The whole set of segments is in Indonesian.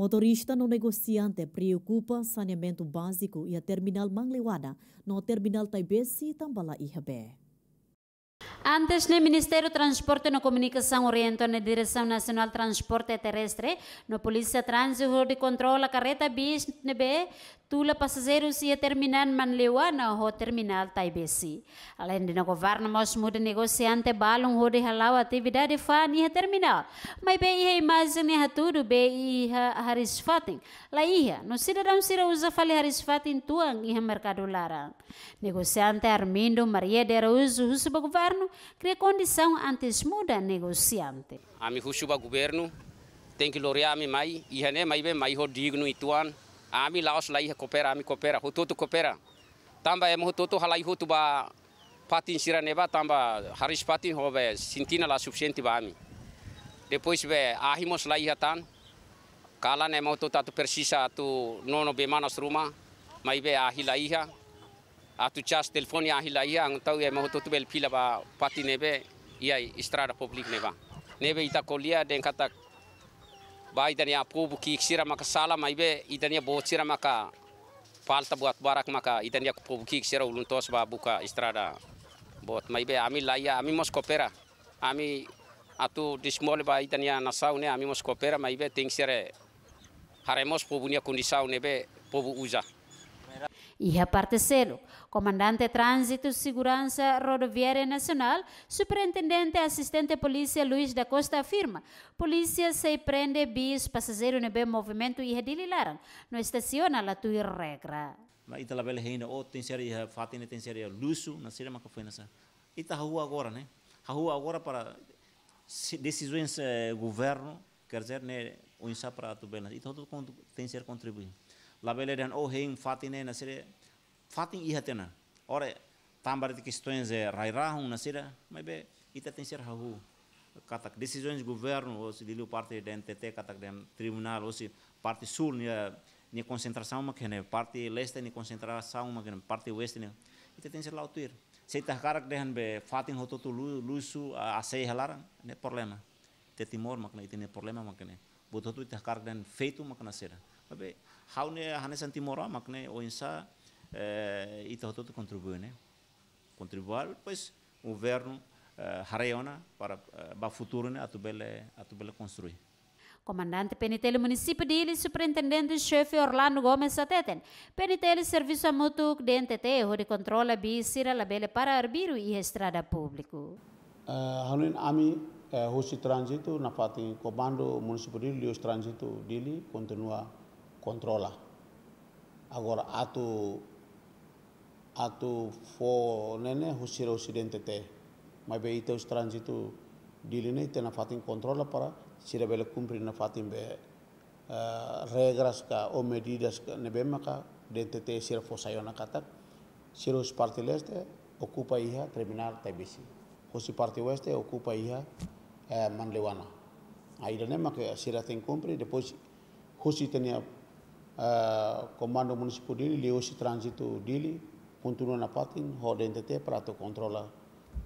Motorista não negociante preocupa saneamento básico e a terminal Manglewada, no terminal Taibesi, Tambala e Rabé. Antes, o Ministério do Transporte e Comunicação orientou na Direção Nacional de Transporte Terrestre, na Polícia Trânsito de Controle, a carreta BSNB, Tula passageiros ia terminar na ho terminal taibesi. Além de no governo mos muda negociante balon ho de halau atividade fã ni terminal. Mas bem a imagem ni tudo bem a harisfatin. La ia, no cidadão sira usa fale harisfatin tuang ia mercado larang. Negociante Armindo Maria de Araújo husuba governo cria condição antes muda negociante. Ami husuba governo tem que lorear me mai, ia ne mai bem mai ho digno ituan. ami laos lai kopera ami kopera hututu kopera tamba em hututu halai hutu ba patin sirane tamba haris patin hobe, sintina la suficiente ba ami depois be ahimos lai hatan kala ne mo tuta tu persisa tu nono be manas ruma mai be ahi lai ha atu chas telefone ahi lai ha ngtau em hututu bel pila ba patin nebe ia Istrada Publik neba, nebe ita kolia den kata ba idania pubu ki iksira maka sala mai be idania bocira maka falta buat barak maka idania pubu ki iksira ulun tos ba buka istrada buat, mai be ami laya ami mos kopera ami atu dismol ba idania nasau ne ami mos kopera mai be tingsere haremos pubunya kundisau ne be pubu uza E repartecê-lo. Comandante Trânsito Segurança Rodoviária Nacional, Superintendente Assistente Polícia Luiz da Costa afirma, polícia se prende bis passageiro no bem movimento e redililaram, não estaciona lá tua regra. Mas ita labela reina, ou tem série, fatina tem série, luxo, na série, mas que foi nessa. a rua agora, né? A rua agora para decisões do eh, governo, quer dizer, né, o para a tua bela. E todo tem ser contribuir. labeled dan oh hein fatine nasire fatin e ihatena ore tambar de questões é e rairahun nasira mas be ita tem ser hahu katak decisões do governo ou se dilu parte den NTT katak den tribunal osi se parte sul nia nia concentração uma que parte leste ni concentração uma que né parte ita tem lautir se karak dehan be fatin hoto tu lusu a sei halaran ne problema te makna ita ne problema makna bototu ta karak den feitu makna sira. Sabe? Haune hanes antimoramak, né? O insa eh, ito todo contribui, né? Contribuar, depois o governo eh, hareona para eh, ba futuro, né? Atubele, atubele construir. Comandante Penitele Município de Ilha, Superintendente-Chefe Orlando Gomes Sateten. Penitele Serviço a Mutuc de NTT, onde controla bi Sira Labele para Arbiru e Estrada Público. Eh, Hanuin Ami, Rosi eh, Trânsito, na parte comando Município de Ilha, o Trânsito de Ilha, continua kontrola agora atu atu fo nene husira usidente te mai be ite us transitu diline te na fatin kontrola para sira bele kumpri na fatin be uh, regras ka o medidas ka ne maka dente te sira fo sayona katak sira us parti leste okupa iha terminal tbc hosi parti weste okupa iha uh, eh, manlewana aida ne maka sira ten kumpri, depois husi tenia Eh, Komando municipal dili li osi transito dili continua na patin ho dentete prato kontrola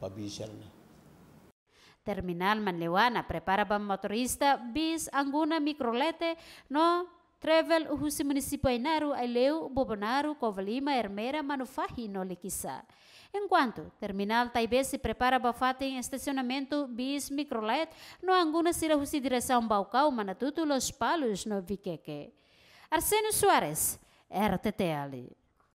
controla Terminal Manlewana prepara para motorista bis anguna microlete no Travel uhusi MuniSipu inaru Aileu, Bobonaru, kovalima Hermera, Manufahi no Liquissá. Enquanto, terminal Taibesi, se prepara para estacionamento bis microlet no Anguna Sirahusi direção Balcão, Manatutu, Los Palos no Viqueque. Arsenio Soares, RTTL.